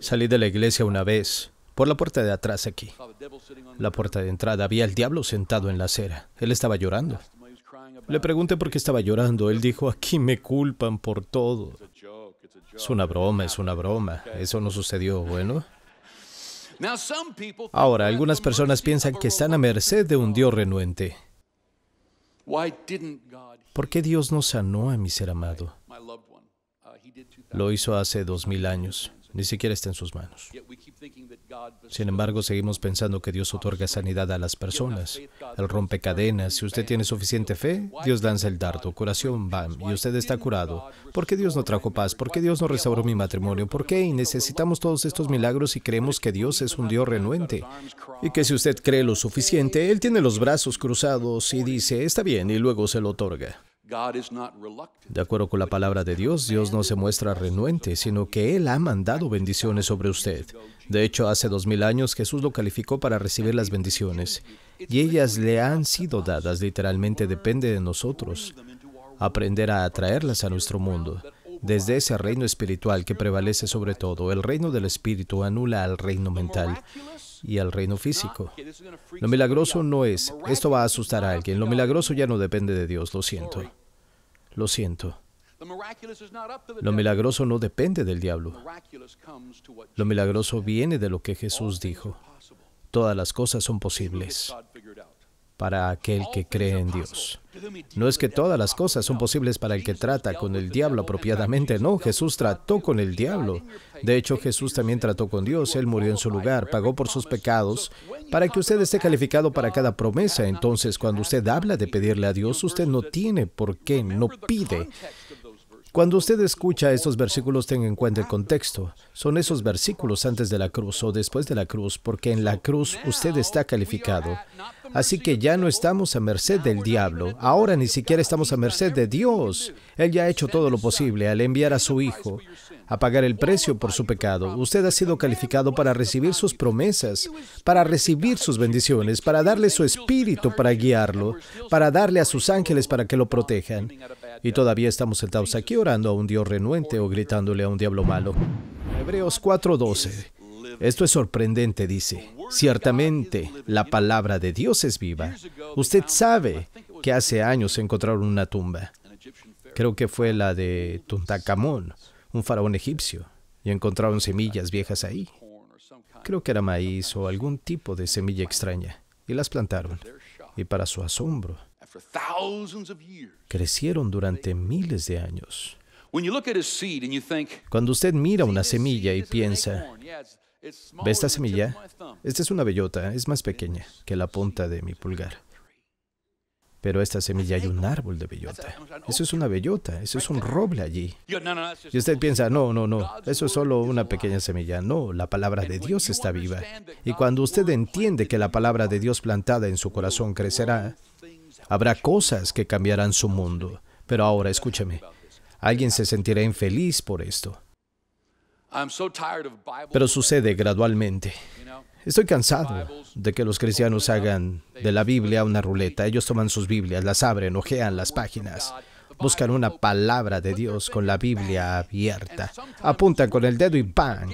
Salí de la iglesia una vez, por la puerta de atrás aquí. La puerta de entrada había el diablo sentado en la acera. Él estaba llorando. Le pregunté por qué estaba llorando. Él dijo, aquí me culpan por todo. Es una broma, es una broma. Eso no sucedió, bueno. Ahora, algunas personas piensan que están a merced de un Dios renuente. ¿Por qué Dios no sanó a mi ser amado? Lo hizo hace dos mil años. Ni siquiera está en sus manos. Sin embargo, seguimos pensando que Dios otorga sanidad a las personas. Él rompe cadenas. Si usted tiene suficiente fe, Dios lanza el dardo. Curación, bam, y usted está curado. ¿Por qué Dios no trajo paz? ¿Por qué Dios no restauró mi matrimonio? ¿Por qué? Y necesitamos todos estos milagros y creemos que Dios es un Dios renuente. Y que si usted cree lo suficiente, Él tiene los brazos cruzados y dice, está bien, y luego se lo otorga. De acuerdo con la palabra de Dios, Dios no se muestra renuente, sino que Él ha mandado bendiciones sobre usted. De hecho, hace dos mil años Jesús lo calificó para recibir las bendiciones, y ellas le han sido dadas literalmente depende de nosotros, aprender a atraerlas a nuestro mundo. Desde ese reino espiritual que prevalece sobre todo, el reino del espíritu anula al reino mental y al reino físico. Lo milagroso no es, esto va a asustar a alguien, lo milagroso ya no depende de Dios, lo siento. Lo siento. Lo milagroso no depende del diablo. Lo milagroso viene de lo que Jesús dijo. Todas las cosas son posibles para aquel que cree en Dios. No es que todas las cosas son posibles para el que trata con el diablo apropiadamente, no, Jesús trató con el diablo. De hecho, Jesús también trató con Dios, Él murió en su lugar, pagó por sus pecados, para que usted esté calificado para cada promesa. Entonces, cuando usted habla de pedirle a Dios, usted no tiene por qué, no pide. Cuando usted escucha estos versículos, tenga en cuenta el contexto. Son esos versículos antes de la cruz o después de la cruz, porque en la cruz usted está calificado. Así que ya no estamos a merced del diablo. Ahora ni siquiera estamos a merced de Dios. Él ya ha hecho todo lo posible al enviar a su Hijo a pagar el precio por su pecado. Usted ha sido calificado para recibir sus promesas, para recibir sus bendiciones, para darle su espíritu para guiarlo, para darle a sus ángeles para que lo protejan y todavía estamos sentados aquí orando a un Dios renuente o gritándole a un diablo malo. Hebreos 4:12. Esto es sorprendente, dice. Ciertamente, la palabra de Dios es viva. Usted sabe que hace años encontraron una tumba. Creo que fue la de Tuntacamón, un faraón egipcio, y encontraron semillas viejas ahí. Creo que era maíz o algún tipo de semilla extraña, y las plantaron. Y para su asombro, Crecieron durante miles de años. Cuando usted mira una semilla y piensa, ¿ve esta semilla? Esta es una bellota, es más pequeña que la punta de mi pulgar. Pero esta semilla hay un árbol de bellota. Eso es una bellota, eso es un roble allí. Y usted piensa, no, no, no, eso es solo una pequeña semilla. No, la palabra de Dios está viva. Y cuando usted entiende que la palabra de Dios plantada en su corazón crecerá, Habrá cosas que cambiarán su mundo. Pero ahora escúchame, alguien se sentirá infeliz por esto. Pero sucede gradualmente. Estoy cansado de que los cristianos hagan de la Biblia una ruleta. Ellos toman sus Biblias, las abren, ojean las páginas, buscan una palabra de Dios con la Biblia abierta, apuntan con el dedo y ¡bang!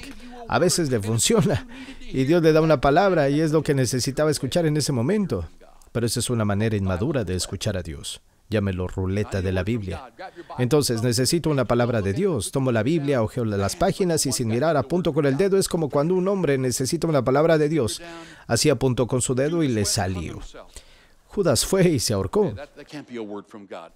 A veces le funciona y Dios le da una palabra y es lo que necesitaba escuchar en ese momento. Pero esa es una manera inmadura de escuchar a Dios. Llámelo ruleta de la Biblia. Entonces, necesito una palabra de Dios. Tomo la Biblia, ojeo las páginas y sin mirar apunto con el dedo. Es como cuando un hombre necesita una palabra de Dios. Así apunto con su dedo y le salió. Judas fue y se ahorcó.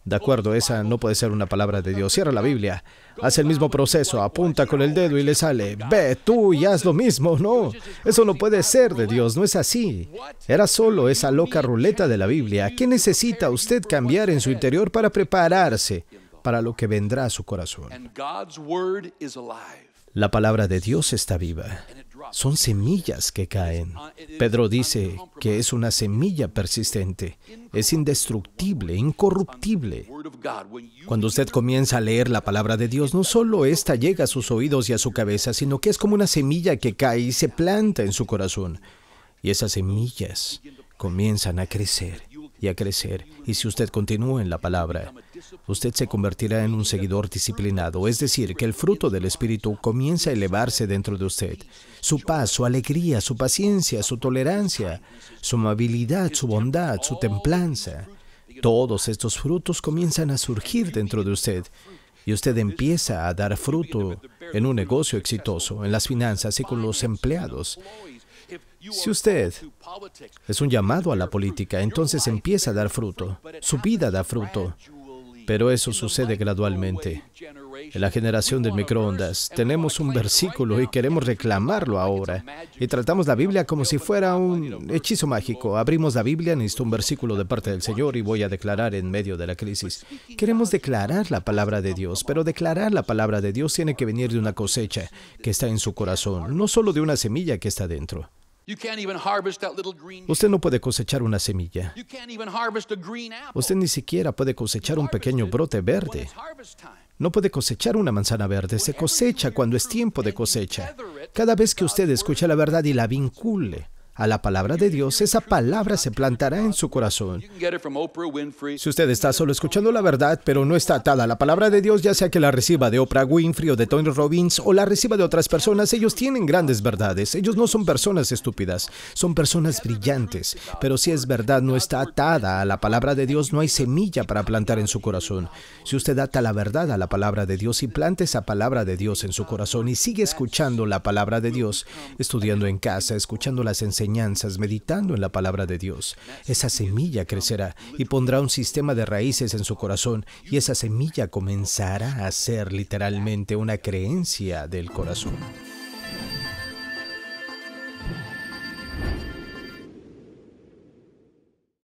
De acuerdo, esa no puede ser una palabra de Dios. Cierra la Biblia. Hace el mismo proceso, apunta con el dedo y le sale, ve tú y haz lo mismo. No, eso no puede ser de Dios, no es así. Era solo esa loca ruleta de la Biblia. ¿Qué necesita usted cambiar en su interior para prepararse para lo que vendrá a su corazón? La palabra de Dios está viva. Son semillas que caen. Pedro dice que es una semilla persistente. Es indestructible, incorruptible. Cuando usted comienza a leer la palabra de Dios, no solo ésta llega a sus oídos y a su cabeza, sino que es como una semilla que cae y se planta en su corazón. Y esas semillas comienzan a crecer y a crecer. Y si usted continúa en la palabra, usted se convertirá en un seguidor disciplinado, es decir, que el fruto del Espíritu comienza a elevarse dentro de usted. Su paz, su alegría, su paciencia, su tolerancia, su amabilidad, su bondad, su templanza. Todos estos frutos comienzan a surgir dentro de usted y usted empieza a dar fruto en un negocio exitoso, en las finanzas y con los empleados. Si usted es un llamado a la política, entonces empieza a dar fruto. Su vida da fruto. Pero eso sucede gradualmente. En la generación del microondas tenemos un versículo y queremos reclamarlo ahora. Y tratamos la Biblia como si fuera un hechizo mágico. Abrimos la Biblia, necesito un versículo de parte del Señor y voy a declarar en medio de la crisis. Queremos declarar la palabra de Dios, pero declarar la palabra de Dios tiene que venir de una cosecha que está en su corazón, no solo de una semilla que está dentro. Usted no puede cosechar una semilla. Usted ni siquiera puede cosechar un pequeño brote verde. No puede cosechar una manzana verde. Se cosecha cuando es tiempo de cosecha. Cada vez que usted escucha la verdad y la vincule a la palabra de Dios, esa palabra se plantará en su corazón. Si usted está solo escuchando la verdad, pero no está atada a la palabra de Dios, ya sea que la reciba de Oprah Winfrey o de Tony Robbins o la reciba de otras personas, ellos tienen grandes verdades. Ellos no son personas estúpidas, son personas brillantes. Pero si es verdad no está atada a la palabra de Dios, no hay semilla para plantar en su corazón. Si usted ata la verdad a la palabra de Dios y planta esa palabra de Dios en su corazón y sigue escuchando la palabra de Dios, estudiando en casa, escuchando las enseñanzas, meditando en la palabra de Dios. Esa semilla crecerá y pondrá un sistema de raíces en su corazón y esa semilla comenzará a ser literalmente una creencia del corazón.